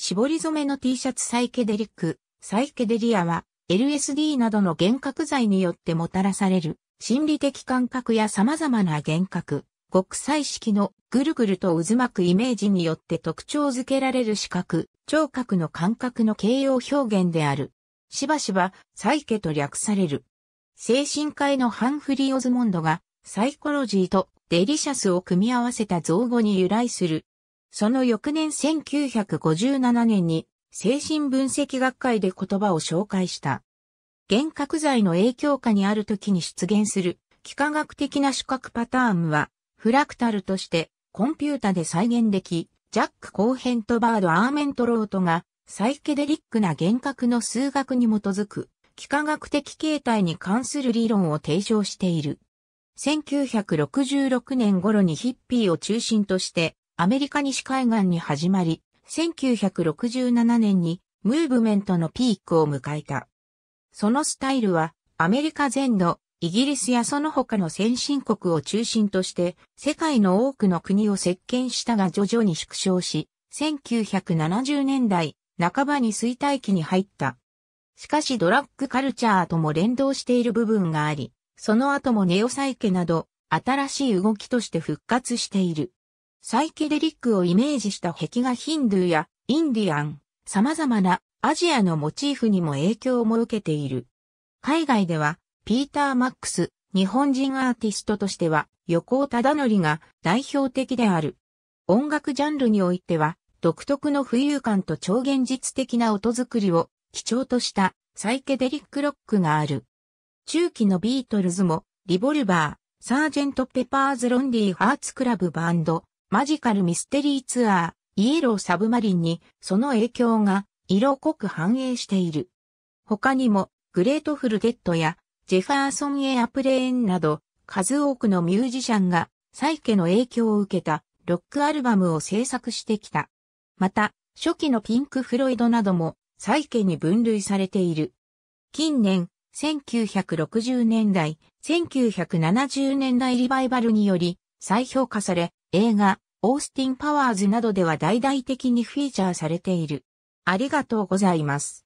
絞り染めの T シャツサイケデリック、サイケデリアは LSD などの幻覚剤によってもたらされる心理的感覚や様々な幻覚、極彩色のぐるぐると渦巻くイメージによって特徴づけられる視覚、聴覚の感覚の形容表現である。しばしば、サイケと略される。精神科医のハンフリー・オズモンドが、サイコロジーとデリシャスを組み合わせた造語に由来するその翌年1957年に精神分析学会で言葉を紹介した。幻覚剤の影響下にある時に出現する幾何学的な視覚パターンはフラクタルとしてコンピュータで再現でき、ジャック・コーヘント・バード・アーメントロートがサイケデリックな幻覚の数学に基づく幾何学的形態に関する理論を提唱している。1966年頃にヒッピーを中心としてアメリカ西海岸に始まり、1967年にムーブメントのピークを迎えた。そのスタイルはアメリカ全土、イギリスやその他の先進国を中心として世界の多くの国を席巻したが徐々に縮小し、1970年代半ばに衰退期に入った。しかしドラッグカルチャーとも連動している部分があり、その後もネオサイケなど新しい動きとして復活している。サイケデリックをイメージした壁画ヒンドゥーやインディアン、様々なアジアのモチーフにも影響も受けている。海外では、ピーター・マックス、日本人アーティストとしては、横尾忠則が代表的である。音楽ジャンルにおいては、独特の浮遊感と超現実的な音作りを基調としたサイケデリックロックがある。中期のビートルズも、リボルバー、サージェント・ペパーズ・ロンリー・ハーツ・クラブ・バンド、マジカルミステリーツアー、イエローサブマリンに、その影響が、色濃く反映している。他にも、グレートフルデッドや、ジェファーソン・エアプレーンなど、数多くのミュージシャンが、サイケの影響を受けた、ロックアルバムを制作してきた。また、初期のピンク・フロイドなども、サイケに分類されている。近年、1960年代、1970年代リバイバルにより、再評価され、映画、オースティン・パワーズなどでは大々的にフィーチャーされている。ありがとうございます。